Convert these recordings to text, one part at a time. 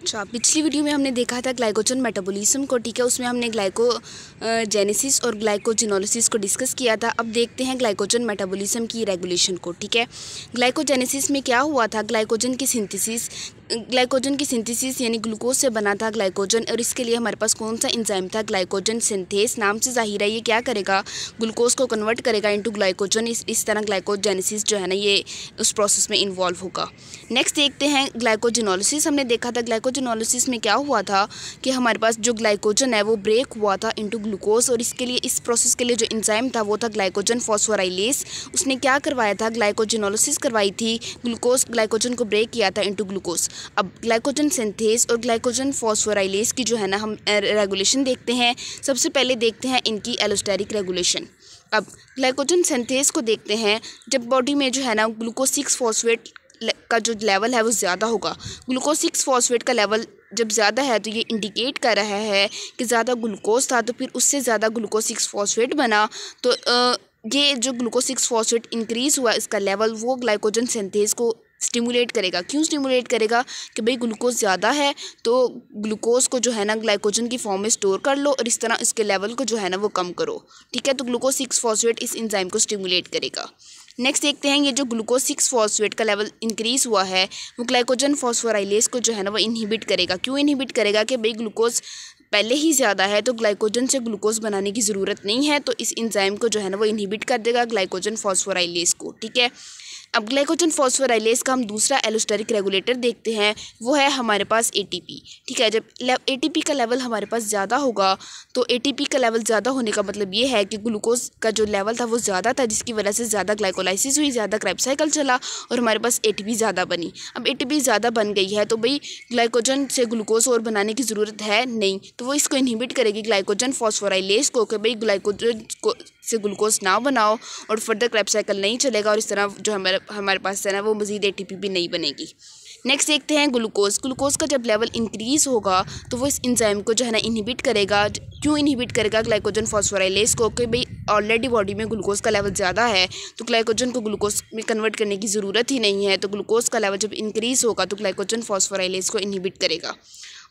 अच्छा पिछली वीडियो में हमने देखा था ग्लाइकोजन मेटाबॉलिज्म को ठीक है उसमें हमने ग्लाइको जेनेसिस और ग्लाइकोजिनोलिसिस को डिस्कस किया था अब देखते हैं ग्लाइकोजन मेटाबॉलिज्म की रेगुलेशन को ठीक है ग्लाइकोजेनेसिस में क्या हुआ था ग्लाइकोजन की सिंथेसिस ग्लाइकोजन की सिंथेसिस यानी ग्लूकोज से बना था ग्लाइकोजन और इसके लिए हमारे पास कौन सा इंजाइम था ग्लाइकोजन सिंथेस नाम से जाहिर है ये क्या करेगा ग्लूकोज को कन्वर्ट करेगा इनटू ग्लाइकोजन इस इस तरह ग्लाइकोजेनेसिस जो है ना ये उस प्रोसेस में इन्वॉल्व होगा नेक्स्ट देखते हैं ग्लाइकोजिनोलिसिस हमने देखा था ग्लाइकोजेनोलिसिस में क्या हुआ था कि हमारे पास जो ग्लाइकोजन है वो ब्रेक हुआ था इंटू ग्लूकोज और इसके लिए इस प्रोसेस के लिए जो इंजाइम था वो था ग्लाइकोजन फॉस्फोराइलेस उसने क्या करवाया था ग्लाइकोजेनोलिसिस करवाई थी ग्लूकोज ग्लाइकोजन को ब्रेक किया था इंटू ग्लूकोज अब ग्लाइकोजन सिंथेस और ग्लाइकोजन फॉस्फोराइलेस की जो है ना हम रेगुलेशन देखते हैं सबसे पहले देखते हैं इनकी एलोस्टेरिक रेगुलेशन अब ग्लाइकोजन सिंथेस को देखते हैं जब बॉडी में जो है ना ग्लूकोज सिक्स फॉस्फेट का जो लेवल है वो ज़्यादा होगा ग्लूकोज सिक्स फॉस्फेट का लेवल जब ज़्यादा है तो ये इंडिकेट कर रहा है कि ज़्यादा ग्लूकोज था तो फिर उससे ज़्यादा ग्लूकोज सिक्स फॉस्फेट बना तो आ, ये जो ग्लूकोज सिक्स फॉस्फेट इंक्रीज़ हुआ इसका लेवल वो ग्लाइकोजन सिंथेस को स्टिमुलेट करेगा क्यों स्टिमुलेट करेगा कि भाई ग्लूकोज ज़्यादा है तो ग्लूकोज को जो है ना ग्लाइकोजन की फॉर्म में स्टोर कर लो और इस तरह इसके लेवल को जो है ना वो कम करो ठीक है तो ग्लूकोज सिक्स फॉस्फेट इस इंजाइम को स्टिमुलेट करेगा नेक्स्ट देखते हैं ये जो ग्लूकोज सिक्स फॉस्फेट का लेवल इंक्रीज हुआ है वो ग्लाइकोजन फॉस्फोराइलेस को जो है ना वो इनहिबिट करेगा क्यों इनहिबिट करेगा कि भाई ग्लूकोज पहले ही ज़्यादा है तो ग्लाइकोजन से ग्लूकोज बनाने की ज़रूरत नहीं है तो इस इंजाइम को जो है ना वो इनहिबिट कर देगा ग्लाइकोजन फॉस्फोराइलेस को ठीक है अब ग्लाइकोजन फॉस्फोराइलेस का हम दूसरा एलोस्टेरिक रेगुलेटर देखते हैं वो है हमारे पास एटीपी ठीक है जब एटीपी का लेवल हमारे पास ज़्यादा होगा तो एटीपी का लेवल ज़्यादा होने का मतलब ये है कि ग्लूकोज का जो लेवल था वो ज़्यादा था जिसकी वजह से ज़्यादा ग्लाइकोलाइसिस हुई ज़्यादा क्रेप चला और हमारे पास ए ज़्यादा बनी अब ए ज़्यादा बन गई है तो भाई ग्लाइकोजन से ग्लूकोज और बनाने की ज़रूरत है नहीं तो वो इसको इनहिबिट करेगी ग्लाइकोजन फॉस्फोराइलेस को कि भाई ग्लाइकोजन को से ग्लूकोज ना बनाओ और फर्दर क्रैप साइकिल नहीं चलेगा और इस तरह जो हमारे हमारे पास है ना वो मज़ीद ए भी नहीं बनेगी नेक्स्ट देखते हैं ग्लूकोज ग्लूकोज का जब लेवल इंक्रीज़ होगा तो वो इस इंजाइम को जो है ना इनहिबिट करेगा क्यों इनहिबिट करेगा ग्लाइकोजन फॉस्फोराइलेस को कि भाई ऑलरेडी बॉडी में ग्लूकोज का लेवल ज़्यादा है तो ग्लाइकोजन को ग्लूकोज में कन्वर्ट करने की ज़रूरत ही नहीं है तो ग्लूकोज का लेवल जब इंक्रीज़ होगा तो ग्लाइकोजन फॉस्फोराइलेस को इनहिबिट करेगा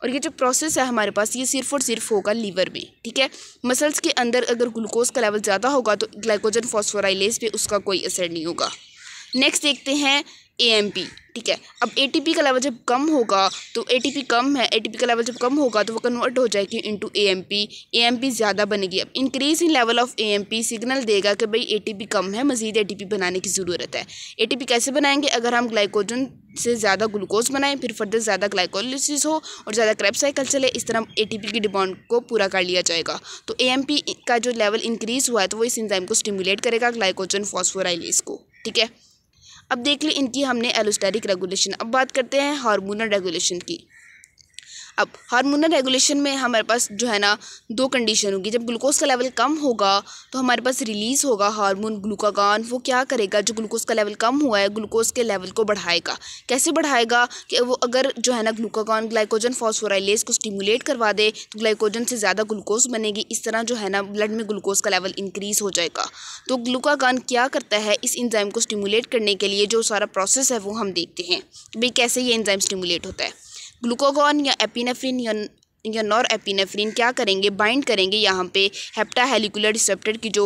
और ये जो प्रोसेस है हमारे पास ये सिर्फ और सिर्फ होगा लीवर में ठीक है मसल्स के अंदर अगर ग्लूकोज का लेवल ज़्यादा होगा तो ग्लाइकोजन फॉस्फोराइलेज पे उसका कोई असर नहीं होगा नेक्स्ट देखते हैं पी ठीक है अब पी का लेवल जब कम होगा तो पी कम है पी का लेवल जब कम होगा तो वो कन्वर्ट हो जाएगी इनटू एम पी ज़्यादा बनेगी अब increase in level of P signal देगा कि भाई पी कम है मज़ीद एटीपी बनाने की ज़रूरत है पी कैसे बनाएंगे अगर हम ग्लाइकोजन से ज़्यादा ग्लूकोज बनाएं फिर फर्दर ज़्यादा ग्लाइकोलिसिस हो और ज़्यादा क्रैप साइकिल चले इस तरह पी की डिमांड को पूरा कर लिया जाएगा तो पी का जो लेवल इंक्रीज़ हुआ है तो वो इस इंजाइम को स्टिमुलेट करेगा ग्लाइकोजन फॉस्फोराइलिस को ठीक है अब देख ली इनकी हमने एलोस्टेरिक रेगुलेशन अब बात करते हैं हार्मोनल रेगुलेशन की अब हार्मोनल रेगुलेशन में हमारे पास जो है ना दो कंडीशन होगी जब ग्लूकोज का लेवल कम होगा तो हमारे पास रिलीज़ होगा हार्मोन ग्लूकागान वो क्या करेगा जो ग्लूकोज का लेवल कम हुआ है ग्लूकोज के लेवल को बढ़ाएगा कैसे बढ़ाएगा कि वो अगर जो है ना ग्लूकागान ग्लाइकोजन फॉस्फोराइलेस को स्टिमुलेट करवा दे तो ग्लाइकोजन से ज़्यादा ग्लूकोज बनेगी इस तरह जो है ना ब्लड में ग्लूकोज का लेवल इंक्रीज़ हो जाएगा तो ग्लूकागान क्या करता है इस इंजाइम को स्टिमुलेट करने के लिए जो सारा प्रोसेस है वो हम देखते हैं भाई कैसे ये इंजाइम स्टिमुलेट होता है ग्लूकोगॉन या एपिनेफ्रिन या या नॉर एपिनेफ्रिन क्या करेंगे बाइंड करेंगे यहाँ पे हेप्टा हेलिकुलर रिसेप्टर की जो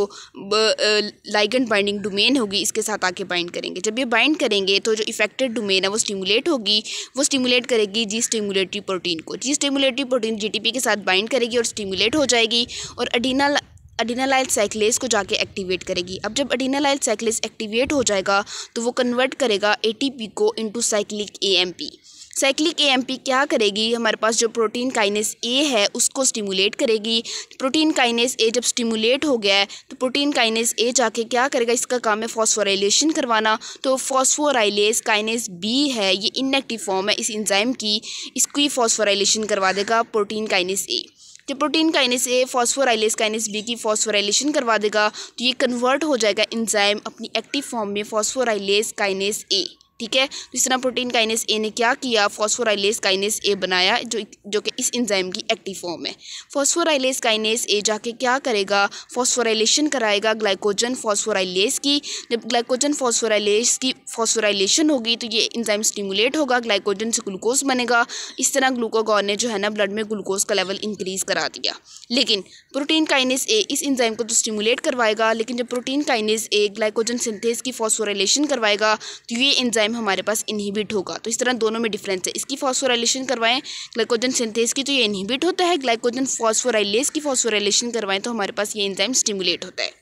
लाइगन बाइंडिंग डोमेन होगी इसके साथ आके बाइंड करेंगे जब ये बाइंड करेंगे तो जो इफेक्टेड डोमेन है वो स्टिमुलेट होगी वो स्टिमुलेट करेगी जी स्टिमुलेटरी प्रोटीन को जी स्टिमुलेटरी प्रोटीन जीटीपी के साथ बाइंड करेगी और स्टिमुलेट हो जाएगी और अडीनल अडीनालाइल साइक्लेस को जाके एक्टिवेट करेगी अब जब अडीनालाइल साइक्लेस एक्टिवेट हो जाएगा तो वो कन्वर्ट करेगा एटीपी को into cyclic AMP cyclic AMP क्या करेगी हमारे पास जो प्रोटीन काइनेस ए है उसको स्टिमुलेट करेगी प्रोटीन काइनेस ए जब स्टिमुलेट हो गया है तो प्रोटीन काइनेस ए जाके क्या करेगा इसका काम है फॉस्फोराइलेशन करवाना तो फॉस्फोराइलेस काइनेस बी है ये इनएक्टिव फॉर्म है इस इंजाइम की इसकी फॉस्फोराइलेशन करवा देगा प्रोटीन काइनेस ए जब protein kinase A phosphorylase kinase B की फॉस्फोराइलेशन करवा देगा तो ये कन्वर्ट हो जाएगा इंजाइम अपनी एक्टिव फॉर्म में फॉस्फोराइलेस काइनेस ए ठीक है तो इस तरह प्रोटीन काइनेस ए ने क्या किया फॉस्फोराइलेस काइनेस ए बनाया जो जो कि इस इंजाइम की एक्टिव फॉर्म है फॉस्फोराइलेस काइनेस ए जाके क्या करेगा फॉस्फोराइलेशन कराएगा ग्लाइकोजन फॉस्फोराइलेस की जब ग्लाइकोजन फॉस्फोराइलेस की फॉस्फोराइलेशन होगी तो ये इंजाइम स्टिमुलेट होगा ग्लाइकोजन से ग्लूकोज बनेगा इस तरह ग्लूकोगॉन ने जो है ना ब्लड में ग्लूकोज का लेवल इंक्रीज करा दिया लेकिन प्रोटीन काइनेस ए इस इंजाइम को तो स्टिमुलेट करवाएगा लेकिन जब protein kinase A glycogen synthase की फॉस्फोराइलेशन करवाएगा तो ये इंजाइम टाइम हमारे पास इनहिबिट होगा तो इस तरह दोनों में डिफरेंस है इसकी फॉस्फोराइलेशन करवाएं ग्लाइकोजन सिंथेस की तो ये इनहिबिट होता है ग्लाइकोजन फॉस्फोराइलेस की फॉस्फोराइलेशन करवाएं तो हमारे पास ये एंजाइम स्टिमुलेट होता है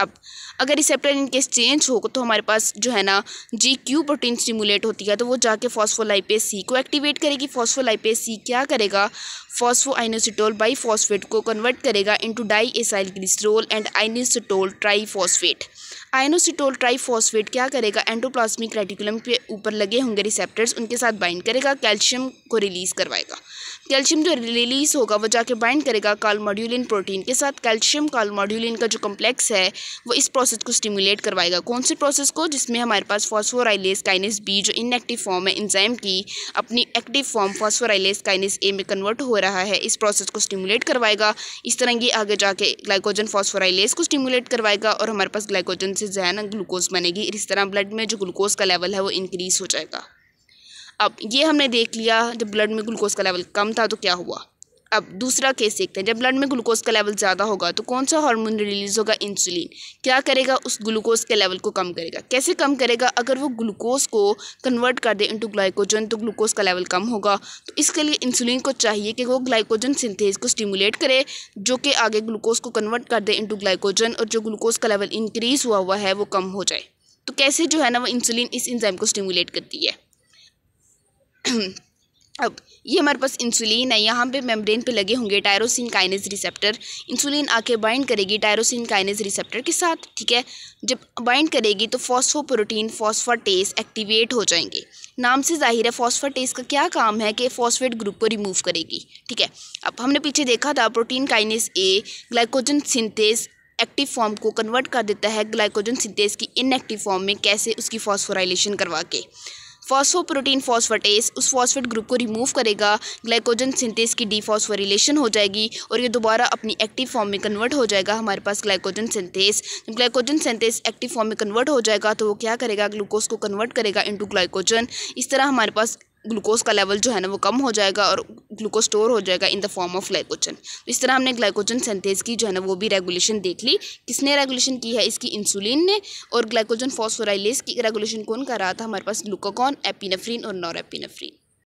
अब अगर रिसेप्टर इनकेस चेंज हो तो हमारे पास जो है ना जी क्यू प्रोटीन स्टिमुलेट होती है तो वो जाके फॉस्फोलाइपे सी को एक्टिवेट करेगी फॉस्फोलाइपे सी क्या करेगा फॉस्फो आइनोसिटोल बाई फॉस्फेट को कन्वर्ट करेगा into diacylglycerol and inositol triphosphate inositol triphosphate क्या करेगा एंटोप्लास्मिक रेटिकुलम के ऊपर लगे होंगे रिसेप्टर्स उनके साथ बाइंड करेगा कैल्शियम को रिलीज़ करवाएगा कैल्शियम जो रिलीज़ होगा वो जाके बाइंड करेगा कालमोड्यूलिन प्रोटीन के साथ कैल्शियम कालमोड्यूलिन का जो कम्प्लेक्स है वो इस प्रोसेस को स्टिमुलेट करवाएगा कौन से प्रोसेस को जिसमें हमारे पास फॉस्फोराइलेस काइनेस बी जो इनएक्टिव फॉर्म है इंजाइम की अपनी active form phosphorylase kinase A में कन्वर्ट हो रहा है इस प्रोसेस को स्टिमुलेट करवाएगा इस तरह की आगे जाके ग्लाइकोजन फॉस्फोराइलेस को स्टिमुलेट करवाएगा और हमारे पास ग्लाइकोजन से जहन ग्लूकोज बनेगी इस तरह ब्लड में जो ग्लूकोज का लेवल है वो इंक्रीज़ हो जाएगा अब ये हमने देख लिया जब ब्लड में ग्लूकोज का लेवल कम था तो क्या हुआ अब दूसरा केस देखते हैं जब ब्लड में ग्लूकोज का लेवल ज़्यादा होगा तो कौन सा हार्मोन रिलीज होगा इंसुलिन क्या करेगा उस ग्लूकोज के लेवल को कम करेगा कैसे कम करेगा अगर वो ग्लूकोज को कन्वर्ट कर दे इनटू ग्लाइकोजन तो ग्लूकोज का लेवल कम होगा तो इसके लिए इंसुलिन को चाहिए कि वो ग्लाइकोजन सिंथेज को स्टिमुलेट करे जो कि आगे ग्लूकोज को कन्वर्ट कर दे इंटू ग्लाइकोजन और जो ग्लूकोज का लेवल इंक्रीज़ हुआ हुआ है वो कम हो जाए तो कैसे जो है ना वो इंसुलिन इस इंजाइम को स्टिमुलेट करती है अब ये हमारे पास इंसुलिन है यहाँ पे मेम्ब्रेन पे लगे होंगे टायरोसिन काइनेज रिसेप्टर इंसुलिन आके बाइंड करेगी टायरोसिन काइनेज रिसेप्टर के साथ ठीक है जब बाइंड करेगी तो फॉस्फोप्रोटीन फॉस्फाटेस एक्टिवेट हो जाएंगे नाम से जाहिर है फॉस्फाटेस का क्या काम है कि फॉस्फेट ग्रुप को रिमूव करेगी ठीक है अब हमने पीछे देखा था protein kinase A glycogen synthase active form को कन्वर्ट कर देता है ग्लाइकोजन सिंथेस की इनएक्टिव फॉर्म में कैसे उसकी फॉस्फोराइलेशन करवा के फॉस्फोप्रोटीन फॉस्फेटेस उस फॉस्फेट ग्रुप को रिमूव करेगा ग्लाइकोजन सिंथेस की डीफॉस्फोरिलेशन हो जाएगी और ये दोबारा अपनी एक्टिव फॉर्म में कन्वर्ट हो जाएगा हमारे पास ग्लाइकोजन सिंथेस जब ग्लाइकोजन सिंथेस एक्टिव फॉर्म में कन्वर्ट हो जाएगा तो वो क्या करेगा ग्लूकोज को कन्वर्ट करेगा इंटू ग्लाइकोजन इस तरह हमारे पास ग्लूकोज का लेवल जो है ना वो कम हो जाएगा और ग्लूकोज स्टोर हो जाएगा in the form of glycogen तो इस तरह हमने ग्लाइकोजन सेंथेज की जो है ना वो भी रेगुलेशन देख ली किसने रेगुलेशन की है इसकी इंसुलिन ने और ग्लाइकोजन फॉस्फोराइलेस की रेगुलेशन कौन कर रहा था हमारे पास ग्लूकोकॉन एपिनेफ्रिन और नॉर एपिनेफ्रिन